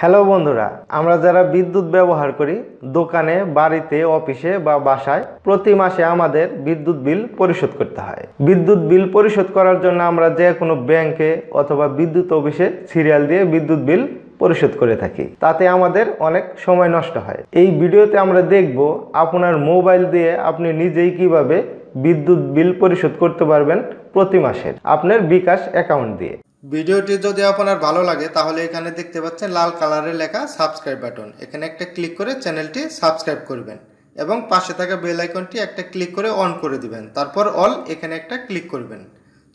hello বন্ধুরা আমরা যারা বিদ্যুৎ ব্যবহার করি দোকানে বাড়িতে অফিসে বা বাসায় প্রতি মাসে আমাদের বিদ্যুৎ বিল পরিশোধ করতে হয় বিদ্যুৎ বিল পরিশোধ করার জন্য আমরা যে কোনো ব্যাংকে অথবা বিদ্যুৎ অফিসে সিরিয়াল দিয়ে বিদ্যুৎ বিল পরিশোধ করে থাকি তাতে আমাদের অনেক সময় নষ্ট হয় এই ভিডিওতে আমরা দেখব আপনার মোবাইল দিয়ে আপনি নিজেই কিভাবে বিদ্যুৎ বিল পরিশোধ করতে পারবেন প্রতি মাসের আপনার বিকাশ অ্যাকাউন্ট দিয়ে ভিডিওটি যদি আপনার ভালো লাগে তাহলে এখানে দেখতে পাচ্ছেন লাল কালারে লেখা সাবস্ক্রাইব বাটন এখানে একটা ক্লিক করে চ্যানেলটি সাবস্ক্রাইব করবেন এবং পাশে থাকা বেল আইকনটি একটা ক্লিক করে অন করে দিবেন তারপর অল এখানে একটা ক্লিক করবেন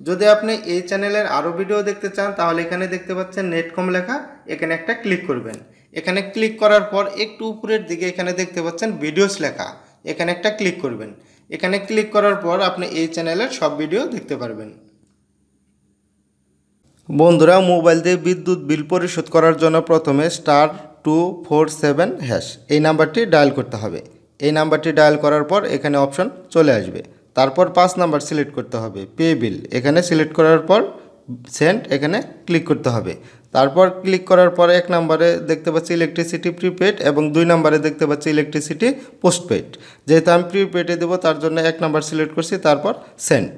যদি আপনি এই চ্যানেলের আরও ভিডিও দেখতে চান তাহলে এখানে দেখতে পাচ্ছেন নেটকম লেখা এখানে একটা ক্লিক করবেন এখানে ক্লিক করার পর একটু উপরের দিকে এখানে দেখতে পাচ্ছেন ভিডিওস লেখা এখানে একটা ক্লিক করবেন এখানে ক্লিক করার পর আপনি এই চ্যানেলের সব ভিডিও দেখতে পারবেন বন্ধুরা মোবাইল দিয়ে বিদ্যুৎ বিল পরিশোধ করার জন্য প্রথমে star two four seven hash এই নাম্বারটি ডায়াল করতে হবে এই নাম্বারটি ডায়াল করার পর এখানে অপশন চলে আসবে তারপর পাঁচ নাম্বার সিলেক্ট করতে হবে পে বিল এখানে সিলেক্ট করার পর সেন্ট এখানে ক্লিক করতে হবে তারপর ক্লিক করার পর এক নম্বরে দেখতে পাচ্ছি ইলেকট্রিসিটি প্রিপেড এবং দুই নম্বরে দেখতে পাচ্ছি ইলেকট্রিসিটি পোস্টপেড যেহেতু আমি প্রিপেডে দেবো তার জন্য এক নাম্বার সিলেক্ট করছি তারপর সেন্ট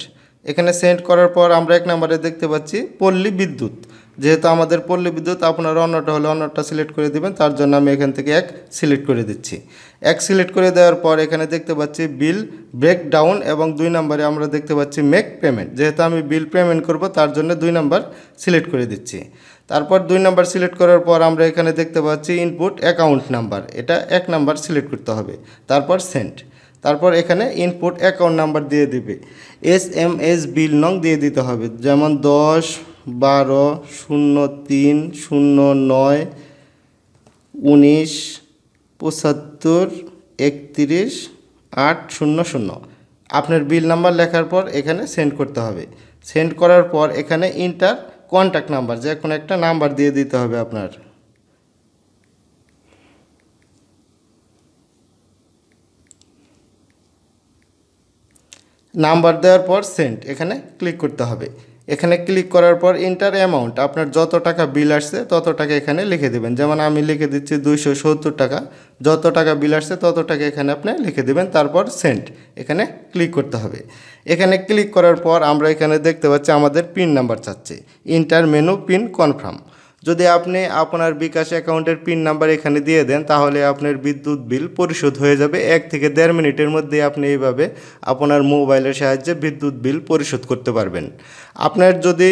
এখানে সেন্ড করার পর আমরা এক নম্বরে দেখতে পাচ্ছি পল্লী বিদ্যুৎ যেহেতু আমাদের পল্লী বিদ্যুৎ আপনারা অন্যটা হলে অন্যটা সিলেক্ট করে দেবেন তার জন্য আমি এখান থেকে এক সিলেক্ট করে দিচ্ছি এক সিলেক্ট করে দেওয়ার পর এখানে দেখতে পাচ্ছি বিল ব্রেকডাউন এবং দুই নম্বরে আমরা দেখতে পাচ্ছি মেক পেমেন্ট যেহেতু আমি বিল পেমেন্ট করব তার জন্য দুই নম্বর সিলেক্ট করে দিচ্ছি তারপর দুই নাম্বার সিলেক্ট করার পর আমরা এখানে দেখতে পাচ্ছি ইনপুট অ্যাকাউন্ট নাম্বার এটা এক নাম্বার সিলেক্ট করতে হবে তারপর সেন্ট তারপর এখানে ইনপুট অ্যাকাউন্ট নাম্বার দিয়ে দিবে এস এম এস বিল নং দিয়ে দিতে হবে যেমন দশ বারো শূন্য তিন শূন্য নয় উনিশ পঁচাত্তর একত্রিশ আট শূন্য শূন্য আপনার বিল নাম্বার লেখার পর এখানে সেন্ড করতে হবে সেন্ড করার পর এখানে ইন্টার কন্ট্যাক্ট নাম্বার যে কোনো একটা নাম্বার দিয়ে দিতে হবে আপনার নাম্বার দেওয়ার পর সেন্ট এখানে ক্লিক করতে হবে এখানে ক্লিক করার পর ইন্টার অ্যামাউন্ট আপনার যত টাকা বিল আসছে তত টাকা এখানে লিখে দেবেন যেমন আমি লিখে দিচ্ছি দুইশো সত্তর টাকা যত টাকা বিল আসছে তত টাকা এখানে আপনি লিখে দেবেন তারপর সেন্ট এখানে ক্লিক করতে হবে এখানে ক্লিক করার পর আমরা এখানে দেখতে পাচ্ছি আমাদের পিন নাম্বার চাচ্ছে ইন্টার মেনু পিন কনফার্ম যদি আপনি আপনার বিকাশ অ্যাকাউন্টের পিন নাম্বার এখানে দিয়ে দেন তাহলে আপনার বিদ্যুৎ বিল পরিশোধ হয়ে যাবে এক থেকে দেড় মিনিটের মধ্যে আপনি এইভাবে আপনার মোবাইলের সাহায্যে বিদ্যুৎ বিল পরিশোধ করতে পারবেন আপনার যদি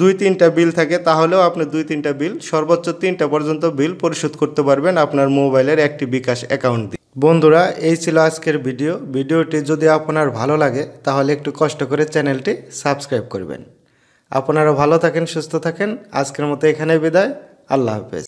দুই তিনটা বিল থাকে তাহলেও আপনি দুই তিনটা বিল সর্বোচ্চ তিনটা পর্যন্ত বিল পরিশোধ করতে পারবেন আপনার মোবাইলের একটি বিকাশ অ্যাকাউন্ট দিয়ে বন্ধুরা এই ছিল আজকের ভিডিও ভিডিওটি যদি আপনার ভালো লাগে তাহলে একটু কষ্ট করে চ্যানেলটি সাবস্ক্রাইব করবেন আপনারা ভালো থাকেন সুস্থ থাকেন আজকের মতো এখানে বিদায় আল্লাহ হাফেজ